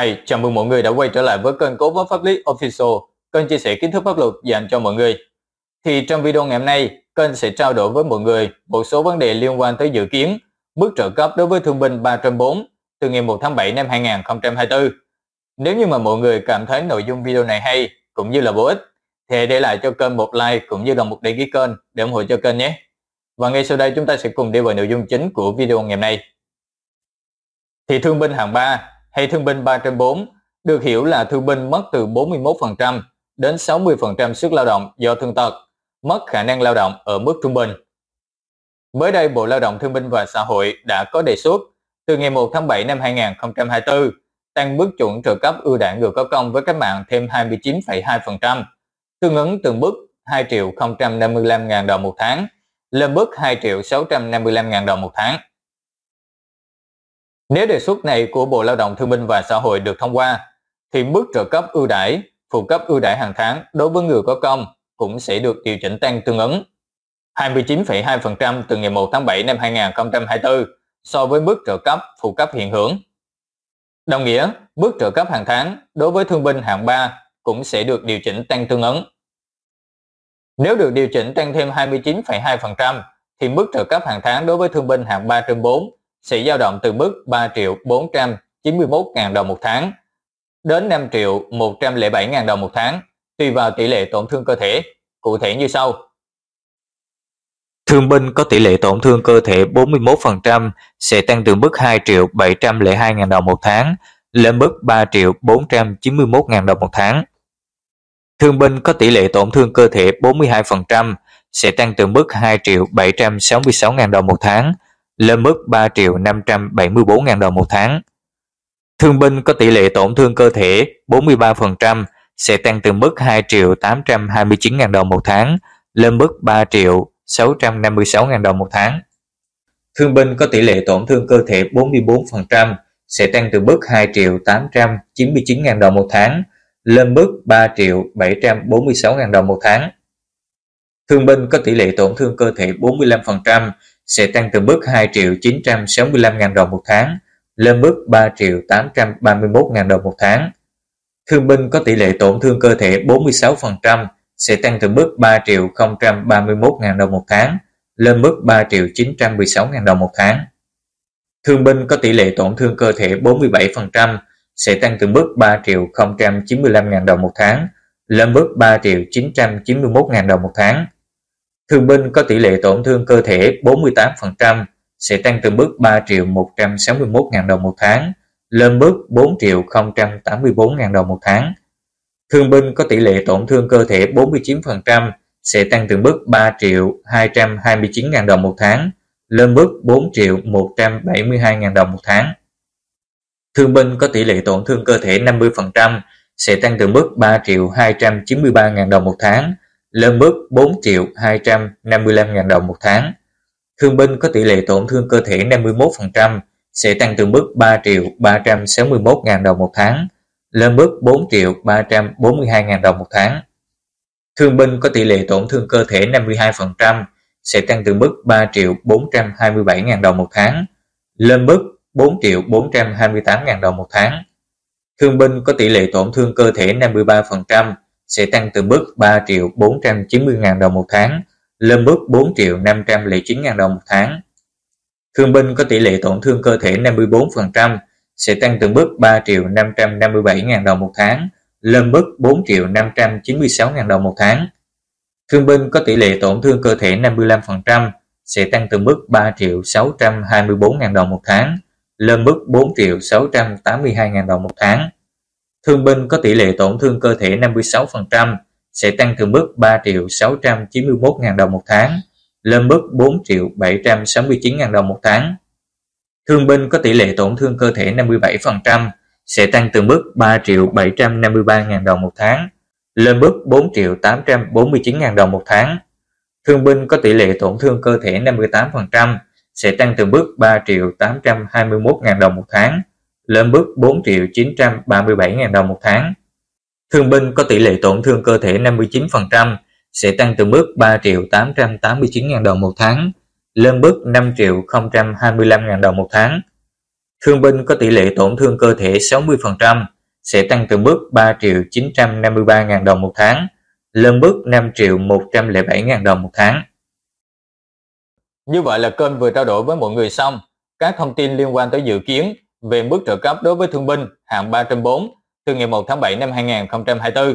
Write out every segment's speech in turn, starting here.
Hi, chào mừng mọi người đã quay trở lại với kênh Cố vấn pháp lý Official, kênh chia sẻ kiến thức pháp luật dành cho mọi người. Thì trong video ngày hôm nay, kênh sẽ trao đổi với mọi người một số vấn đề liên quan tới dự kiến mức trợ cấp đối với thương binh 304 từ ngày 1 tháng 7 năm 2024. Nếu như mà mọi người cảm thấy nội dung video này hay cũng như là bổ ích, thì để lại cho kênh một like cũng như là một đăng ký kênh để ủng hộ cho kênh nhé. Và ngay sau đây chúng ta sẽ cùng đi vào nội dung chính của video ngày hôm nay. Thì thương binh hạng 3 hay thương binh trên 304 được hiểu là thương binh mất từ 41% đến 60% sức lao động do thương tật, mất khả năng lao động ở mức trung bình. Mới đây, Bộ Lao động Thương binh và Xã hội đã có đề xuất từ ngày 1 tháng 7 năm 2024 tăng mức chuẩn trợ cấp ưu đãi người có công với cách mạng thêm 29,2%, tương ứng từng mức 2 triệu 055.000 đồng một tháng, lên mức 2 triệu 655.000 đồng một tháng. Nếu đề xuất này của Bộ Lao động Thương binh và Xã hội được thông qua, thì mức trợ cấp ưu đãi, phụ cấp ưu đãi hàng tháng đối với người có công cũng sẽ được điều chỉnh tăng tương ứng 29,2% từ ngày 1 tháng 7 năm 2024 so với mức trợ cấp phụ cấp hiện hưởng. Đồng nghĩa, mức trợ cấp hàng tháng đối với thương binh hạng 3 cũng sẽ được điều chỉnh tăng tương ứng. Nếu được điều chỉnh tăng thêm 29,2% thì mức trợ cấp hàng tháng đối với thương binh hạng 3 trên 4 sẽ dao động từ mức 3 triệu 491.000 đồng một tháng đến 5 triệu 107.000 đồng một tháng, tùy vào tỷ lệ tổn thương cơ thể, cụ thể như sau. Thương binh có tỷ lệ tổn thương cơ thể 41% sẽ tăng từ mức 2 triệu 702.000 đồng một tháng lên mức 3 triệu 491.000 đồng một tháng. Thương binh có tỷ lệ tổn thương cơ thể 42% sẽ tăng từ mức 2 triệu 766.000 đồng một tháng lên mức 3 triệu 574 ngàn đồng một tháng. Thương binh có tỷ lệ tổn thương cơ thể 43% sẽ tăng từ mức 2 triệu 829 ngàn đồng một tháng lên mức 3 triệu 656 ngàn đồng một tháng. Thương binh có tỷ lệ tổn thương cơ thể 44% sẽ tăng từ mức 2 triệu 899 ngàn đồng một tháng lên mức 3 triệu 746 ngàn đồng một tháng. Thương binh có tỷ lệ tổn thương cơ thể 45% sẽ tăng từ mức 2 triệu 965 ngàn đồng một tháng lên mức 3 triệu 831 ngàn đồng một tháng. Thương binh có tỷ lệ tổn thương cơ thể 46% sẽ tăng từ mức 3 triệu 031 ngàn đồng một tháng lên mức 3 triệu 916 ngàn đồng một tháng. Thương binh có tỷ lệ tổn thương cơ thể 47% sẽ tăng từ mức 3 triệu 095 ngàn đồng một tháng lên mức 3 triệu 991 ngàn đồng một tháng. Thương binh có tỷ lệ tổn thương cơ thể 48% sẽ tăng từ mức 3 triệu 161 ngàn đồng một tháng lên mức 4 triệu 084 ngàn đồng một tháng. Thương binh có tỷ lệ tổn thương cơ thể 49% sẽ tăng từ mức 3 triệu 229 ngàn đồng một tháng lên mức 4 triệu 172 ngàn đồng một tháng. Thương binh có tỷ lệ tổn thương cơ thể 50% sẽ tăng từ mức 3 triệu 293 ngàn đồng một tháng lên mức 4 triệu 255.000 đồng một tháng. Thương binh có tỷ lệ tổn thương cơ thể 51% sẽ tăng từ mức 3 triệu 361.000 đồng một tháng lên mức 4 triệu 342.000 đồng một tháng. Thương binh có tỷ lệ tổn thương cơ thể 52% sẽ tăng từ mức 3 triệu 427.000 đồng một tháng lên mức 4 triệu 428.000 đồng một tháng. Thương binh có tỷ lệ tổn thương cơ thể 53% sẽ tăng từ mức 3 triệu 490 ngàn đồng một tháng lên mức 4 triệu 509 ngàn đồng một tháng. Thương binh có tỷ lệ tổn thương cơ thể 54% sẽ tăng từ mức 3 triệu 557 ngàn đồng một tháng lên mức 4 triệu 596 ngàn đồng một tháng. Thương binh có tỷ lệ tổn thương cơ thể 55% sẽ tăng từ mức 3 triệu 624 ngàn đồng một tháng lên mức 4 triệu 682 ngàn đồng một tháng thương binh có tỷ lệ tổn thương cơ thể 56% sẽ tăng từ mức 3 triệu 691 ngàn đồng một tháng lên mức 4 triệu 769 ngàn đồng một tháng. Thương binh có tỷ lệ tổn thương cơ thể 57% sẽ tăng từ mức 3 triệu 753 ngàn đồng một tháng lên mức 4 triệu 849 ngàn đồng một tháng. Thương binh có tỷ lệ tổn thương cơ thể 58% sẽ tăng từ mức 3 triệu 821 ngàn đồng một tháng lên mức 4 triệu 937 ngàn đồng một tháng. Thương binh có tỷ lệ tổn thương cơ thể 59% sẽ tăng từ mức 3 triệu 889 ngàn đồng một tháng lên mức 5 triệu 025 ngàn đồng một tháng. Thương binh có tỷ lệ tổn thương cơ thể 60% sẽ tăng từ mức 3 triệu 953 ngàn đồng một tháng lên mức 5 triệu 107 ngàn đồng một tháng. Như vậy là kênh vừa trao đổi với mọi người xong, các thông tin liên quan tới dự kiến về mức trợ cấp đối với thương binh hạng 304 từ ngày 1 tháng 7 năm 2024.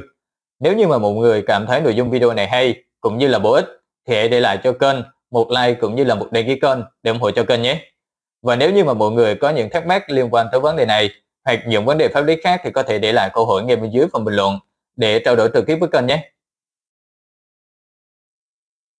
Nếu như mà mọi người cảm thấy nội dung video này hay cũng như là bổ ích thì hãy để lại cho kênh một like cũng như là một đăng ký kênh để ủng hộ cho kênh nhé. Và nếu như mà mọi người có những thắc mắc liên quan tới vấn đề này hoặc những vấn đề pháp lý khác thì có thể để lại câu hỏi ngay bên dưới phần bình luận để trao đổi trực tiếp với kênh nhé.